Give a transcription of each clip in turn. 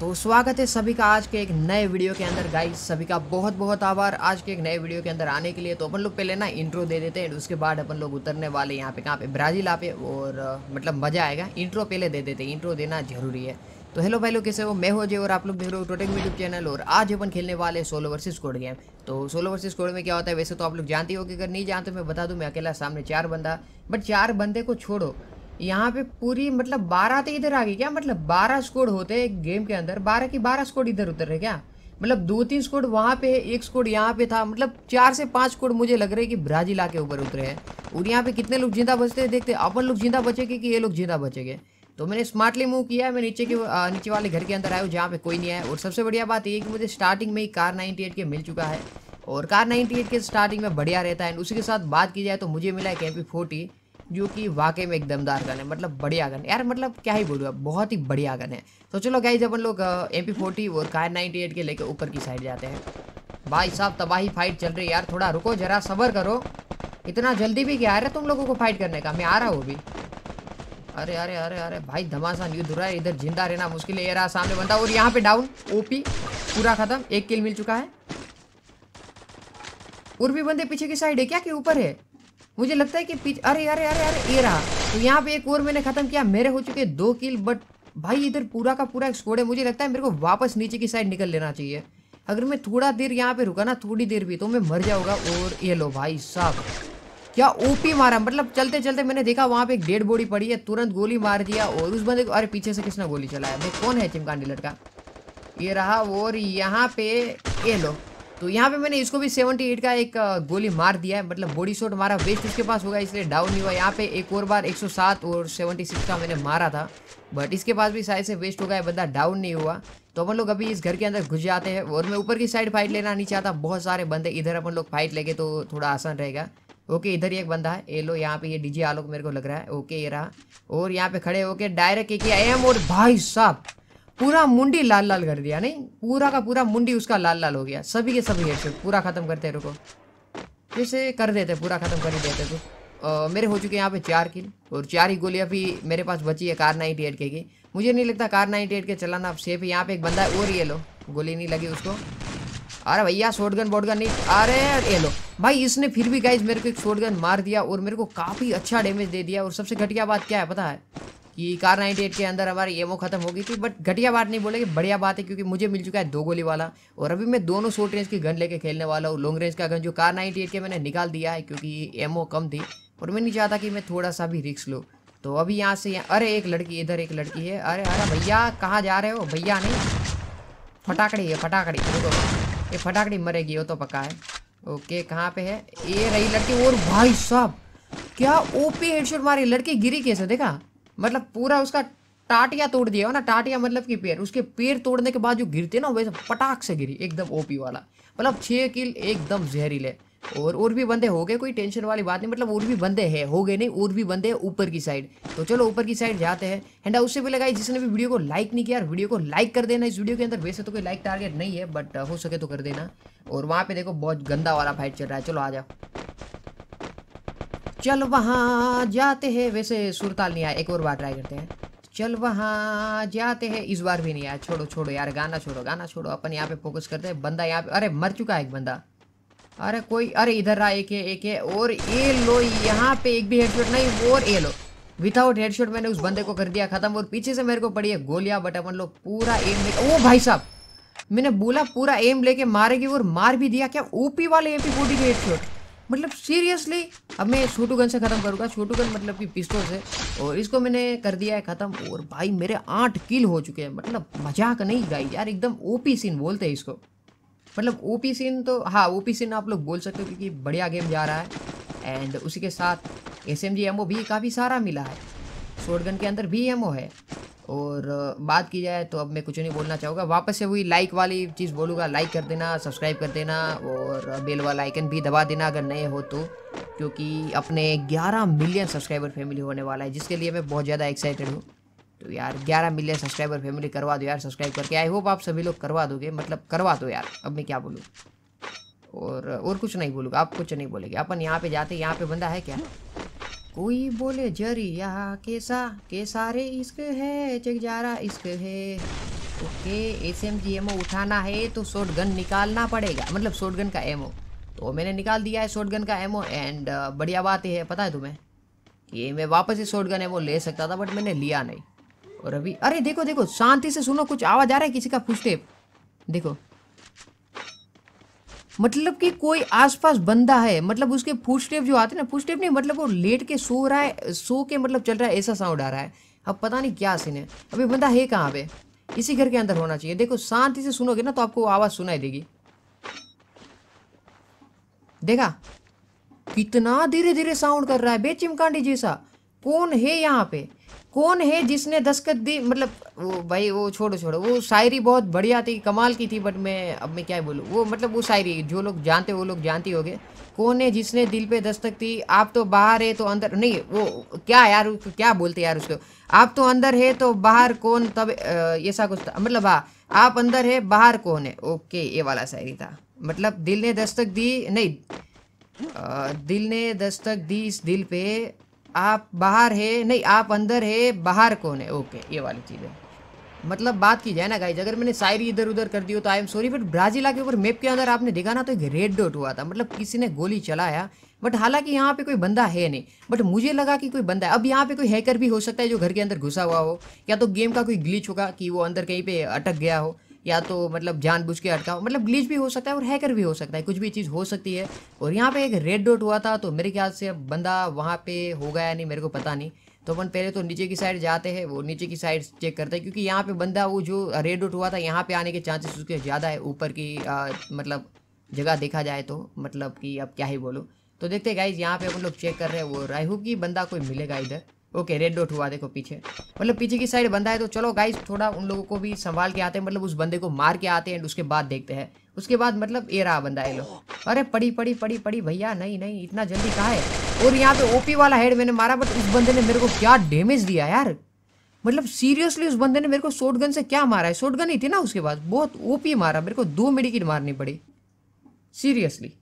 तो स्वागत है सभी का आज के एक नए वीडियो के अंदर गाइस सभी का बहुत बहुत आभार आज के एक नए वीडियो के अंदर आने के लिए तो अपन लोग पहले ना इंट्रो दे देते हैं उसके बाद अपन लोग उतरने वाले यहाँ पे कहाँ पे ब्राज़ील आप और मतलब मज़ा आएगा इंट्रो पहले दे देते हैं इंट्रो देना जरूरी है तो हेलो भाई लोग कैसे हो मैं हो जय और आप लोग देख हो टोटेक यूट्यूब चैनल और आज अपन खेलने वाले सोलो वर्सेस कोड गेम तो सोलो वर्सेस कोड में क्या होता है वैसे तो आप लोग जानते हो कि अगर नहीं जानते मैं बता दूँ मैं अकेला सामने चार बंदा बट चार बंदे को छोड़ो यहाँ पे पूरी मतलब बारह तो इधर आ गई क्या मतलब बारह स्कोड होते हैं गेम के अंदर बारह की बारह स्कोड इधर उधर है क्या मतलब दो तीन स्कोड वहाँ पे है एक स्कोड यहाँ पे था मतलब चार से पाँच स्कोड मुझे लग रहा है कि ब्राजील आके ऊपर उतरे हैं और यहाँ पे कितने लोग जिंदा बचते हैं देखते अपन लोग जिंदा बचेंगे कि ये लोग जिंदा बचेंगे तो मैंने स्मार्टली मूव किया है मैं नीचे के नीचे वाले घर के अंदर आया हूँ जहाँ पे कोई नहीं है और सबसे बढ़िया बात ये कि मुझे स्टार्टिंग में ही कार 98 के मिल चुका है और कार 98 के स्टार्टिंग में बढ़िया रहता है एंड उसी के साथ बात की जाए तो मुझे मिला है के पी फोर्टी जो कि वाकई में एक दमदार गन है मतलब बढ़िया गन यार मतलब क्या ही बोलूँ बहुत ही बढ़िया गन है तो चलो जब हम लोग एम पी और कार नाइन्टी के लेकर ऊपर की साइड जाते हैं भाई साहब तबाही फाइट चल रही है यार थोड़ा रुको जरा सबर करो इतना जल्दी भी क्या आ रहा है तुम लोगों को फाइट करने का मैं आ रहा हूँ अभी अरे अरे अरे अरे भाई धमासान युद्ध हो रहा है इधर जिंदा रहना मुश्किल है रहा सामने बनता और यहाँ पे डाउन ओपी पूरा खत्म एक किल मिल चुका है और भी बंदे पीछे की साइड है क्या कि ऊपर है मुझे लगता है कि पीछे अरे अरे अरे अरे ये रहा तो यहाँ पे एक और मैंने खत्म किया मेरे हो चुके दो किल बट भाई इधर पूरा का पूरा स्कोड है मुझे लगता है मेरे को वापस नीचे की साइड निकल लेना चाहिए अगर मैं थोड़ा देर यहाँ पे रुका ना थोड़ी देर भी तो मैं मर जाऊंगा और ये लो भाई साहब क्या ओपी मारा मतलब चलते चलते मैंने देखा वहाँ पे एक डेड बॉडी पड़ी है तुरंत गोली मार दिया और उस बंदे को अरे पीछे से किसने गोली चलाया भाई कौन है चिमकांडी लड़का ये रहा और यहाँ पे ये लो तो यहाँ पे मैंने इसको भी 78 का एक गोली मार दिया है मतलब बॉडी शॉट मारा वेस्ट इसके पास होगा इसलिए डाउन नहीं हुआ यहाँ पे एक और बार 107 और 76 का मैंने मारा था बट इसके पास भी शायद से वेस्ट होगा बंदा डाउन नहीं हुआ तो अपन लोग अभी इस घर के अंदर घुस जाते हैं और मैं ऊपर की साइड फाइट लेना नहीं चाहता बहुत सारे बंदे इधर अपन लोग फाइट लेंगे तो थोड़ा आसान रहेगा ओके इधर ही एक बंदा है ये लो यहाँ पे ये डीजे आलोक मेरे को लग रहा है ओके ये रहा और यहाँ पे खड़े होके डायरेक्ट एक एम और भाई साहब पूरा मुंडी लाल लाल कर दिया नहीं पूरा का पूरा मुंडी उसका लाल लाल हो गया सभी के सभी हेडशॉट पूरा ख़त्म करते रुको जैसे कर देते पूरा ख़त्म कर ही देते तो मेरे हो चुके हैं यहाँ पे चार किल और चार ही गोलियाँ भी मेरे पास बची है कार नाइन्टी एट के की मुझे नहीं लगता कार नाइन्टी एट के चलाना सेफ है यहाँ पे एक बंदा है और ये लो गोली नहीं लगी उसको अरे भैया शॉर्ट गन बोट गन नहीं अरे ये लो भाई इसने फिर भी गाइज मेरे को एक शॉर्ट गन मार दिया और मेरे को काफ़ी अच्छा डैमेज दे दिया और सबसे घटिया बात क्या है पता है कि कार 98 के अंदर हमारी एमओ ख़त्म हो गई थी बट घटिया बात नहीं कि बढ़िया बात है क्योंकि मुझे मिल चुका है दो गोली वाला और अभी मैं दोनों शॉर्ट रेंज की गन लेके खेलने वाला हूँ लॉन्ग रेंज का गन जो कार एट के मैंने निकाल दिया है क्योंकि एमओ कम थी और मैं नहीं चाहता कि मैं थोड़ा सा भी रिक्स लूँ तो अभी यहाँ से यहाँ अरे एक लड़की इधर एक लड़की है अरे अरे भैया कहाँ जा रहे हो भैया नहीं फटाकड़ी है फटाकड़ी रुको ये फटाकड़ी मरेगी वो तो पक्का है ओके कहाँ पे है ये रही लड़की और भाई साहब क्या ओपी हेडशॉट मारी लड़की गिरी कैसे देखा मतलब पूरा उसका टाटिया तोड़ दिया हो ना टाटिया मतलब कि पेड़ उसके पेड़ तोड़ने के बाद जो गिरते ना वैसे पटाख से गिरी एकदम ओपी वाला मतलब छः किल एकदम जहरीले और और भी बंदे हो गए कोई टेंशन वाली बात नहीं मतलब और भी बंदे हैं हो गए नहीं और भी बंदे ऊपर की साइड तो चलो ऊपर की साइड जाते हैं एंड उससे भी लगाई जिसने भी वीडियो को लाइक नहीं किया वीडियो को लाइक कर देना इस वीडियो के अंदर वैसे तो कोई लाइक टारगेट नहीं है बट हो सके तो कर देना और वहाँ पे देखो बहुत गंदा वाला फाइट चल रहा है चलो आ जाओ चल वहाँ जाते हैं वैसे सुरताल नहीं आया एक और बार ट्राई करते हैं चल वहाँ जाते हैं इस बार भी नहीं आया छोड़ो छोड़ो यार गाना छोड़ो गाना छोड़ो अपन यहाँ पे फोकस करते हैं बंदा यहाँ पे अरे मर चुका है एक बंदा अरे कोई अरे इधर रहा एक है एक है और ए लो यहाँ पे एक भी हेडशॉट नहीं और ए लो विदाउट हेडशॉट मैंने उस बंदे को कर दिया खत्म और पीछे से मेरे को पड़ी है गोलियां बट अपन लोग पूरा एम लेके ओ भाई साहब मैंने बोला पूरा एम लेके मारेगी और मार भी दिया क्या ओपी वाले एम पी फोर्टी के हेडशॉट मतलब सीरियसली अब मैं छोटू गन से ख़त्म करूँगा छोटू गन मतलब कि पिस्तौल से और इसको मैंने कर दिया है ख़त्म और भाई मेरे आठ किल हो चुके हैं मतलब मजाक नहीं गाई यार एकदम ओपी सीन बोलते हैं इसको मतलब ओपी सीन तो हाँ ओपी सीन आप लोग बोल सकते हो क्योंकि बढ़िया गेम जा रहा है एंड उसी के साथ एस एम जी ओ भी काफ़ी सारा मिला है शॉर्ट गन के अंदर भी ओ है और बात की जाए तो अब मैं कुछ नहीं बोलना चाहूँगा वापस से वही लाइक वाली चीज़ बोलूँगा लाइक कर देना सब्सक्राइब कर देना और बेल वाला आइकन भी दबा देना अगर नए हो तो क्योंकि अपने 11 मिलियन सब्सक्राइबर फैमिली होने वाला है जिसके लिए मैं बहुत ज़्यादा एक्साइटेड हूँ तो यार ग्यारह मिलियन सब्सक्राइबर फैमिली करवा दो यार सब्सक्राइब करके आई होप आप सभी लोग करवा दोगे मतलब करवा दो यार अब मैं क्या बोलूँ और और कुछ नहीं बोलूँगा आप कुछ नहीं बोलेंगे अपन यहाँ पे जाते यहाँ पे बंदा है क्या कोई बोले जरिया कैसा कैसा रे इश्क है जगजारा इश्क है okay S M G ammo उठाना है तो शॉर्ट गन निकालना पड़ेगा मतलब शॉर्ट गन का एमओ तो मैंने निकाल दिया है शॉर्ट गन का एमओ एंड uh, बढ़िया बात यह है पता है तुम्हें कि मैं वापस ही शॉर्ट गन एमओ ले सकता था बट मैंने लिया नहीं और अभी अरे देखो देखो शांति से सुनो कुछ आवाज़ आ रहा है किसी का फुस्टेप देखो मतलब कि कोई आसपास बंदा है मतलब उसके फुट जो आते हैं ना फुट नहीं मतलब वो लेट के सो रहा है सो के मतलब चल रहा है ऐसा साउंड आ रहा है अब पता नहीं क्या सीन है अभी बंदा है कहाँ पे इसी घर के अंदर होना चाहिए देखो शांति से सुनोगे ना तो आपको आवाज़ सुनाई देगी देखा कितना धीरे धीरे साउंड कर रहा है बेचिमकांडी जैसा कौन है यहाँ पे कौन है जिसने दस्खत दी मतलब वो भाई वो छोड़ो छोड़ो वो शायरी बहुत बढ़िया थी कमाल की थी बट मैं अब मैं क्या बोलूँ वो मतलब वो शायरी जो लोग जानते वो लोग जानती होंगे कौन है जिसने दिल पे दस्तक दी आप तो बाहर है तो अंदर नहीं वो क्या यार क्या बोलते यार उसको आप तो अंदर है तो बाहर कौन तब ऐसा कुछ था मतलब हाँ आप अंदर है बाहर कौन है ओके ये वाला शायरी था मतलब दिल ने दस्तक दी नहीं आ, दिल ने दस्तक दी इस दिल पे आप बाहर है नहीं आप अंदर है बाहर कौन है ओके ये वाली चीज़ है मतलब बात की जाए ना गाइज अगर मैंने शायरी इधर उधर कर दी हो तो आई एम सॉरी बट ब्राजीला के ऊपर मैप के अंदर आपने देखा ना तो एक रेड डॉट हुआ था मतलब किसी ने गोली चलाया बट हालांकि यहाँ पे कोई बंदा है नहीं बट मुझे लगा कि कोई बंदा है अब यहाँ पे कोई हैकर भी हो सकता है जो घर के अंदर घुसा हुआ हो या तो गेम का कोई ग्लिच होगा कि वो अंदर कहीं पर अटक गया हो या तो मतलब जानबूझ के अटका मतलब ग्लीच भी हो सकता है और हैकर भी हो सकता है कुछ भी चीज़ हो सकती है और यहाँ पे एक रेड डॉट हुआ था तो मेरे ख्याल से बंदा वहाँ पे होगा या नहीं मेरे को पता नहीं तो अपन पहले तो नीचे की साइड जाते हैं वो नीचे की साइड चेक करते हैं क्योंकि यहाँ पे बंदा वो जो रेड डॉट हुआ था यहाँ पे आने के चांसेस उसके ज़्यादा है ऊपर की आ, मतलब जगह देखा जाए तो मतलब कि अब क्या ही बोलो तो देखते हैं गाइज यहाँ पे अपन लोग चेक कर रहे हैं वो राहू की बंदा कोई मिलेगा इधर ओके रेड डॉट हुआ देखो पीछे मतलब पीछे की साइड बंदा है तो चलो गाइस थोड़ा उन लोगों को भी संभाल के आते हैं मतलब उस बंदे को मार के आते हैं उसके बाद देखते हैं उसके बाद मतलब ए रहा बंदा है लोग अरे पड़ी पड़ी पड़ी पड़ी भैया नहीं नहीं इतना जल्दी कहा है और यहाँ पे ओपी वाला हेड मैंने मारा बट उस बंदे ने मेरे को क्या डेमेज दिया यार मतलब सीरियसली उस बंदे ने मेरे को गन से क्या मारा है गन ही थी ना उसके बाद बहुत ओपी मारा मेरे को दो मेडिकिट मारनी पड़ी सीरियसली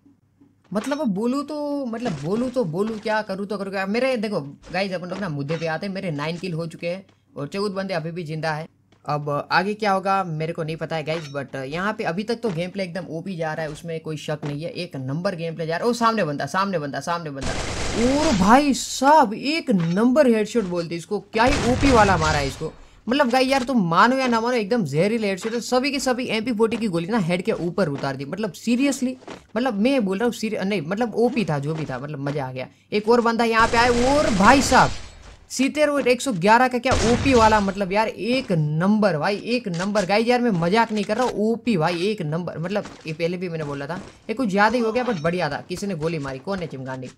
मतलब बोलूँ तो मतलब बोलूँ तो बोलूँ क्या करूँ तो करूँ क्या मेरे देखो गाइज अपन लोग ना मुद्दे पे आते हैं मेरे नाइन किल हो चुके हैं और चौदह बंदे अभी भी जिंदा है अब आगे क्या होगा मेरे को नहीं पता है गाइज बट यहाँ पे अभी तक तो गेम प्ले एकदम ओपी जा रहा है उसमें कोई शक नहीं है एक नंबर गेम प्ले जा रहा है वो सामने बंदा सामने बंदा सामने बंदा और भाई साहब एक नंबर हेडशॉट बोलते इसको क्या ही ओपी वाला मारा है इसको मतलब गाई यार तुम मानो या ना मानो एकदम जहरीले हेड से तो सभी के सभी एम पी की गोली ना हेड के ऊपर उतार दी मतलब सीरियसली मतलब मैं बोल रहा हूँ नहीं मतलब ओपी था जो भी था मतलब मजा आ गया एक और बंदा यहाँ पे आए और भाई साहब सीतेर और ग्यारह का क्या ओपी वाला मतलब यार एक नंबर भाई एक नंबर गाई यार मैं मजाक नहीं कर रहा हूँ ओपी भाई एक नंबर मतलब ये पहले भी मैंने बोला था ये कुछ ज़्यादा ही हो गया बट बढ़िया था किसी ने गोली मारी कौन है चिमगांडी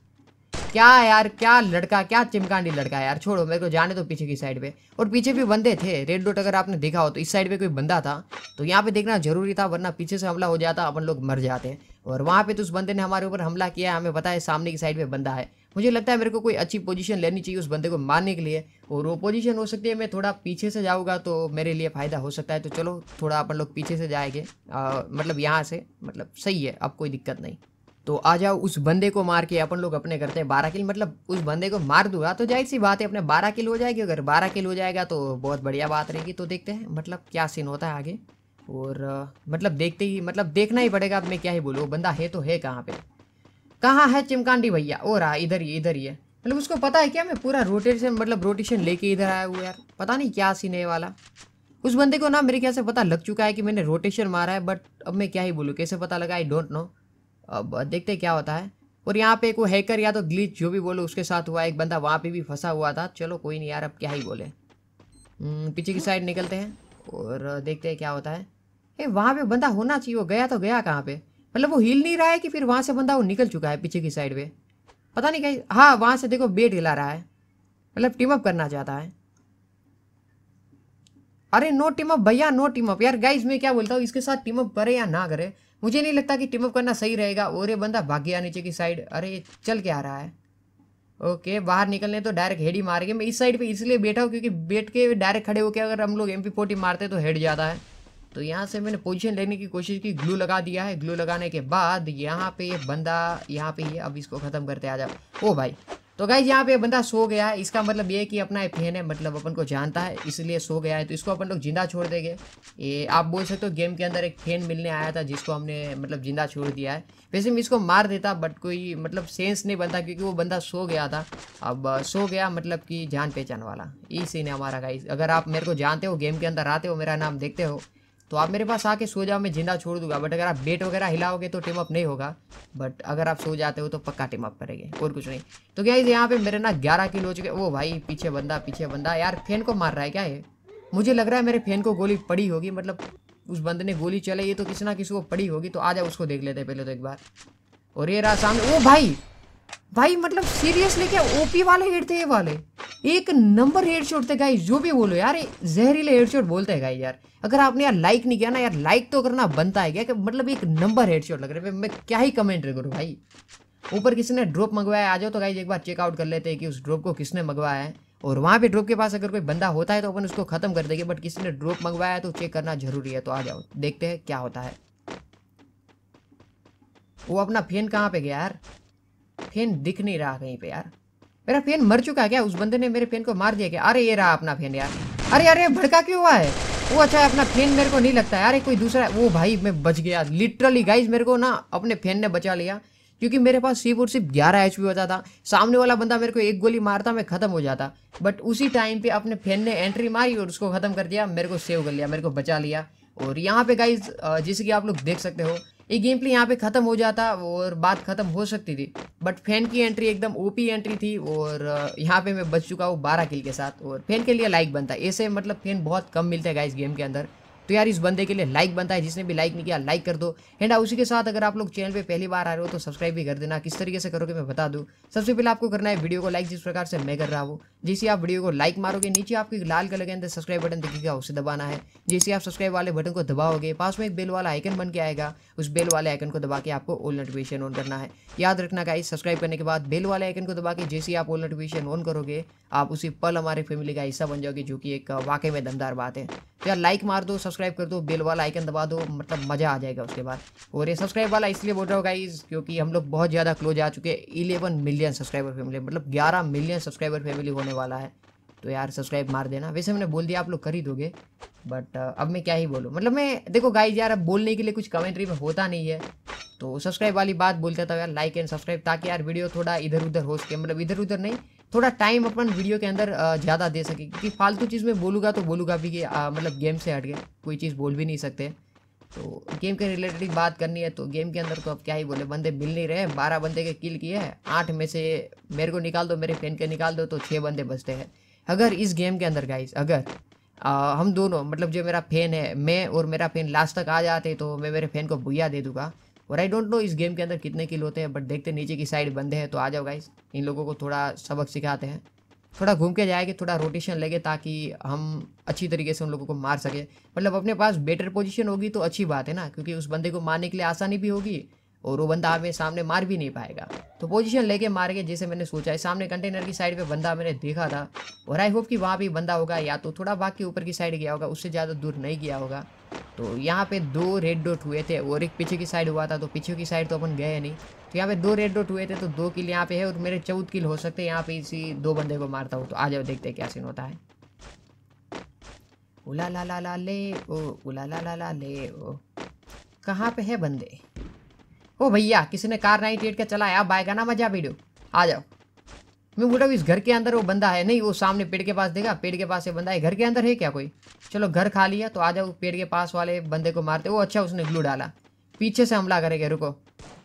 क्या यार क्या लड़का क्या चिमकांडी लड़का यार छोड़ो मेरे को जाने तो पीछे की साइड पे और पीछे भी बंदे थे रेड डोट अगर आपने देखा हो तो इस साइड पे कोई बंदा था तो यहाँ पे देखना जरूरी था वरना पीछे से हमला हो जाता अपन लोग मर जाते और वहाँ पे तो उस बंदे ने हमारे ऊपर हमला किया हमें पता है सामने की साइड पर बंदा है मुझे लगता है मेरे को कोई अच्छी पोजीशन लेनी चाहिए उस बंदे को मारने के लिए और वो पोजीशन हो सकती है मैं थोड़ा पीछे से जाऊँगा तो मेरे लिए फ़ायदा हो सकता है तो चलो थोड़ा अपन लोग पीछे से जाएंगे मतलब यहाँ से मतलब सही है अब कोई दिक्कत नहीं तो आ जाओ उस बंदे को मार के अपन लोग अपने करते हैं बारह किल मतलब उस बंदे को मार दूंगा तो जाहिर सी बात है अपने बारह किल हो जाएगी अगर बारह किल हो जाएगा तो बहुत बढ़िया बात रहेगी तो देखते हैं मतलब क्या सीन होता है आगे और मतलब देखते ही मतलब देखना ही पड़ेगा अब मैं क्या ही बोलूँ बंदा है तो है कहाँ पर कहाँ है चिमकांडी भैया और रहा इधर ही इधर ही है मतलब उसको पता है क्या मैं पूरा रोटेशन मतलब रोटेशन लेके इधर आया हुआ यार पता नहीं क्या सीन है वाला उस बंदे को ना मेरे ख्याल से पता लग चुका है कि मैंने रोटेशन मारा है बट अब मैं क्या ही बोलूँ कैसे पता लगा आई डोंट नो अब देखते क्या होता है और यहाँ पे एक वो हैकर या तो ग्लिच जो भी बोलो उसके साथ हुआ एक बंदा वहाँ पे भी फंसा हुआ था चलो कोई नहीं यार अब क्या ही बोले हम्म, पीछे की साइड निकलते हैं और देखते हैं क्या होता है ए वहाँ पे बंदा होना चाहिए वो गया तो गया कहाँ पे मतलब वो हिल नहीं रहा है कि फिर वहाँ से बंदा वो निकल चुका है पीछे की साइड पर पता नहीं कहीं हाँ वहाँ से देखो बेट हिला रहा है मतलब टीम अप करना चाहता है अरे नो टीम अप भैया नो टीम अप यार गाइज मैं क्या बोलता हूँ इसके साथ टीम अप करे या ना करे मुझे नहीं लगता कि टीम अप करना सही रहेगा और ये बंदा भाग गया नीचे की साइड अरे ये चल के आ रहा है ओके बाहर निकलने तो डायरेक्ट हेड ही मार मैं इस साइड पे इसलिए बैठा हूँ क्योंकि बैठ के डायरेक्ट खड़े होकर अगर हम लोग एम पी फोर्टी मारते तो हेड जाता है तो यहाँ से मैंने पोजीशन लेने की कोशिश की ग्लू लगा दिया है ग्लू लगाने के बाद यहाँ पे ये बंदा यहाँ पे अब इसको ख़त्म करते आ जाओ ओ भाई तो गाइज यहाँ पे बंदा सो गया है इसका मतलब ये कि अपना फैन है मतलब अपन को जानता है इसलिए सो गया है तो इसको अपन लोग जिंदा छोड़ देंगे ये आप बोल सकते हो गेम के अंदर एक फैन मिलने आया था जिसको हमने मतलब जिंदा छोड़ दिया है वैसे मैं इसको मार देता बट कोई मतलब सेंस नहीं बनता क्योंकि वो बंदा सो गया था अब सो गया मतलब कि जान पहचान वाला इसी ने हमारा गाइज अगर आप मेरे को जानते हो गेम के अंदर आते हो मेरा नाम देखते हो तो आप मेरे पास आके सो जाओ मैं जिंदा छोड़ दूंगा बट अगर आप बेट वगैरह हिलाओगे तो टीम अप नहीं होगा बट अगर आप सो जाते हो तो पक्का टीम अप करेंगे और कुछ नहीं तो क्या यहाँ पे मेरे ना ग्यारह किलो हो चुके वो भाई पीछे बंदा पीछे बंदा यार फैन को मार रहा है क्या ये मुझे लग रहा है मेरे फैन को गोली पड़ी होगी मतलब उस बंदे ने गोली चलाई तो किसी ना किसी को पड़ी होगी तो आ जाओ उसको देख लेते हैं पहले तो एक बार और ये रहा सामने ओ भाई भाई मतलब सीरियसली क्या ओपी वाले हिट थे ये वाले एक नंबर हेडशॉट थे गाइस जो भी बोलो यार जहरीले हेडशॉट बोलते हैं गाइस यार अगर आपने यार लाइक नहीं किया ना यार लाइक तो करना बनता है क्या मतलब एक नंबर हेडशॉट लग रहा है मैं क्या ही कमेंट करूँ भाई ऊपर किसी ने ड्रॉप मंगवाया आ जाओ तो गाइज एक बार चेकआउट कर लेते हैं कि उस ड्रॉप को किसने मंगवाया है और वहाँ पे ड्रॉप के पास अगर कोई बंदा होता है तो अपन उसको खत्म कर देंगे बट किसी ने ड्रॉप मंगवाया है तो चेक करना जरूरी है तो आ जाओ देखते हैं क्या होता है वो अपना फैन कहाँ पे गया यार फैन दिख नहीं रहा कहीं पे यार मेरा पेन मर चुका है क्या उस बंदे ने मेरे पेन को मार दिया क्या अरे ये रहा अपना फेन यार अरे यार ये भड़का क्यों हुआ है वो अच्छा अपना फैन मेरे को नहीं लगता यार कोई दूसरा वो भाई मैं बच गया लिटरली गाइज मेरे को ना अपने फैन ने बचा लिया क्योंकि मेरे पास सिर्फ और सिर्फ ग्यारह एच होता था सामने वाला बंदा मेरे को एक गोली मारता मैं ख़त्म हो जाता बट उसी टाइम पे अपने फैन ने एंट्री मारी और उसको ख़त्म कर दिया मेरे को सेव कर लिया मेरे को बचा लिया और यहाँ पे गाइज जैसे कि आप लोग देख सकते हो ये गेम प्ले यहाँ पे ख़त्म हो जाता और बात ख़त्म हो सकती थी बट फैन की एंट्री एकदम ओपी एंट्री थी और यहाँ पे मैं बच चुका हूँ बारह किल के साथ और फैन के लिए लाइक बनता है ऐसे मतलब फैन बहुत कम मिलते हैं गाइस गेम के अंदर तो यार इस बंदे के लिए लाइक बनता है जिसने भी लाइक नहीं किया लाइक कर दो एंड उसी के साथ अगर आप लोग चैनल पर पहली बार आ रहे हो तो सब्सक्राइब भी कर देना किस तरीके से करोगे मैं बता दूँ सबसे पहले आपको करना है वीडियो को लाइक जिस प्रकार से मैं कर रहा हूँ जैसे आप वीडियो को लाइक मारोगे नीचे आपके लाल कलर के अंदर सब्सक्राइब बटन दिखेगा उसे दबाना है जैसे आप सब्सक्राइब वाले बटन को दबाओगे पास में एक बेल वाला आइकन बन के आएगा उस बेल वाले आइकन को दबा के आपको ओल नोटिफिकेशन ऑन करना है याद रखना का सब्सक्राइब करने के बाद बेल वाले आइकन को दबा के जैसे आप ओल नोटिफिकेशन ऑन करोगे आप उसी पल हमारे फैमिली का हिस्सा बन जाओगे जो कि एक वाकई में दमदार बात है तो यार लाइक मार दो सब्सक्राइब कर दो बेल वाला आइकन दबा दो मतलब मज़ा आ जाएगा उसके बाद और ये सब्सक्राइब वाला इसलिए बोल रहा हूँ गाइज क्योंकि हम लोग बहुत ज़्यादा क्लोज आ चुके हैं इलेवन मिलियन सब्सक्राइबर फैमिली मतलब ग्यारह मिलियन सब्सक्राइबर फैमिली होने वाला है तो यार सब्सक्राइब मार देना वैसे मैंने बोल दिया आप लोग कर ही दोगे बट uh, अब मैं क्या ही बोलूँ मतलब मैं देखो गाइज यार अब बोलने के लिए कुछ कमेंट्री में होता नहीं है तो सब्सक्राइब वाली बात बोलता था यार लाइक एंड सब्सक्राइब ताकि यार वीडियो थोड़ा इधर उधर हो सके मतलब इधर उधर नहीं थोड़ा टाइम अपन वीडियो के अंदर ज़्यादा दे सके क्योंकि फालतू चीज़ में बोलूँगा तो बोलूँगा भी कि मतलब गेम से हट गए कोई चीज़ बोल भी नहीं सकते तो गेम के रिलेटेड बात करनी है तो गेम के अंदर तो अब क्या ही बोले बंदे मिल नहीं रहे बारह बंदे के किल किए हैं आठ में से मेरे को निकाल दो मेरे फ्रेंड के निकाल दो तो छः बंदे बचते हैं अगर इस गेम के अंदर गाइज अगर आ, हम दोनों मतलब जो मेरा फैन है मैं और मेरा फैन लास्ट तक आ जाते तो मैं मेरे फैन को भुया दे दूँगा और आई डोंट नो इस गेम के अंदर कितने किल होते हैं बट देखते नीचे की साइड बंदे हैं तो आ जाओ गाइस इन लोगों को थोड़ा सबक सिखाते हैं थोड़ा घूम के जाएंगे थोड़ा रोटेशन लगे ताकि हम अच्छी तरीके से उन लोगों को मार सके मतलब अपने पास बेटर पोजीशन होगी तो अच्छी बात है ना क्योंकि उस बंदे को मारने के लिए आसानी भी होगी और वो बंदा हमें सामने मार भी नहीं पाएगा तो पोजीशन लेके मार के जैसे मैंने सोचा है सामने कंटेनर की साइड पे बंदा मैंने देखा था और आई होप कि वहाँ भी बंदा होगा या तो थोड़ा भाग के ऊपर की साइड गया होगा उससे ज़्यादा दूर नहीं गया होगा तो यहाँ पे दो रेड डॉट हुए थे और एक पीछे की साइड हुआ था तो पीछे की साइड तो अपन गए नहीं तो यहाँ पे दो रेड डॉट हुए थे तो दो किल यहाँ पे है और मेरे चौदह किल हो सकते हैं यहाँ पे इसी दो बंदे को मारता हूँ तो आ जाओ देखते क्या सीन होता है उला ला ला ला ले ओ उला ला ला ला ले ओ कहाँ पे है बंदे ओ भैया किसी ने कार नाइट एट का चलाया अब आएगा ना मजा वीडियो आ जाओ मैं बोला इस घर के अंदर वो बंदा है नहीं वो सामने पेड़ के पास देखा पेड़ के पास ये बंदा है घर के अंदर है क्या कोई चलो घर खा लिया तो आ जाओ पेड़ के पास वाले बंदे को मारते वो अच्छा उसने ग्लू डाला पीछे से हमला करेगा रुको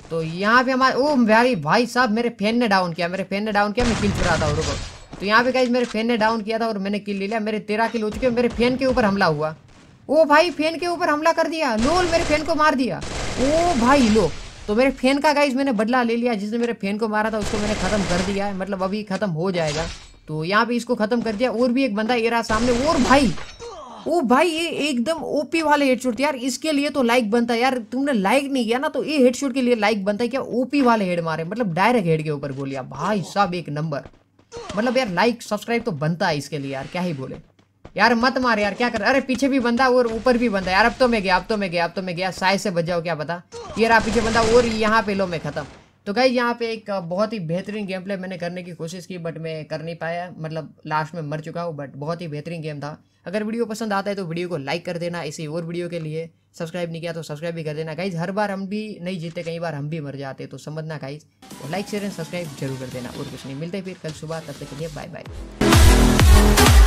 तो यहाँ पे हमारे ओ भाई भाई साहब मेरे फैन ने डाउन किया मेरे फैन ने डाउन किया मैं किल चुरा था रुको तो यहाँ पे गाइज मेरे फैन ने डाउन किया था और मैंने किल ले लिया मेरे तेरह किल हो चुके मेरे फैन के ऊपर हमला हुआ ओ भाई फैन के ऊपर हमला कर दिया लोल मेरे फैन को मार दिया ओ भाई लो तो मेरे फैन का गाइज मैंने बदला ले लिया जिसने मेरे फैन को मारा था उसको मैंने ख़त्म कर दिया है मतलब अभी ख़त्म हो जाएगा तो यहाँ पे इसको ख़त्म कर दिया और भी एक बंदा ये रहा सामने और भाई ओ भाई ये एकदम ओपी वाले हेडशॉट यार इसके लिए तो लाइक बनता है यार तुमने लाइक नहीं किया ना तो ये हेडशॉट के लिए लाइक बनता है क्या ओपी वाले हेड मारे मतलब डायरेक्ट हेड के ऊपर बोलिया भाई साहब एक नंबर मतलब यार लाइक सब्सक्राइब तो बनता है इसके लिए यार क्या ही बोले यार मत मार यार क्या कर अरे पीछे भी बंदा और ऊपर भी बंदा यार अब तो मैं गया अब तो मैं गया अब तो मैं गया साय से बच जाओ क्या पता ये रहा पीछे बंदा और यहाँ पे लो मैं खत्म तो गई यहाँ पे एक बहुत ही बेहतरीन गेम प्ले मैंने करने की कोशिश की बट मैं कर नहीं पाया मतलब लास्ट में मर चुका हूँ बट बहुत ही बेहतरीन गेम था अगर वीडियो पसंद आता है तो वीडियो को लाइक कर देना इसी और वीडियो के लिए सब्सक्राइब नहीं किया तो सब्सक्राइब भी कर देना गाइज हर बार हम भी नहीं जीते कई बार हम भी मर जाते तो समझना गाइज और लाइक शेयर एंड सब्सक्राइब जरूर कर देना और कुछ नहीं मिलते फिर कल सुबह तब तक के लिए बाय बाय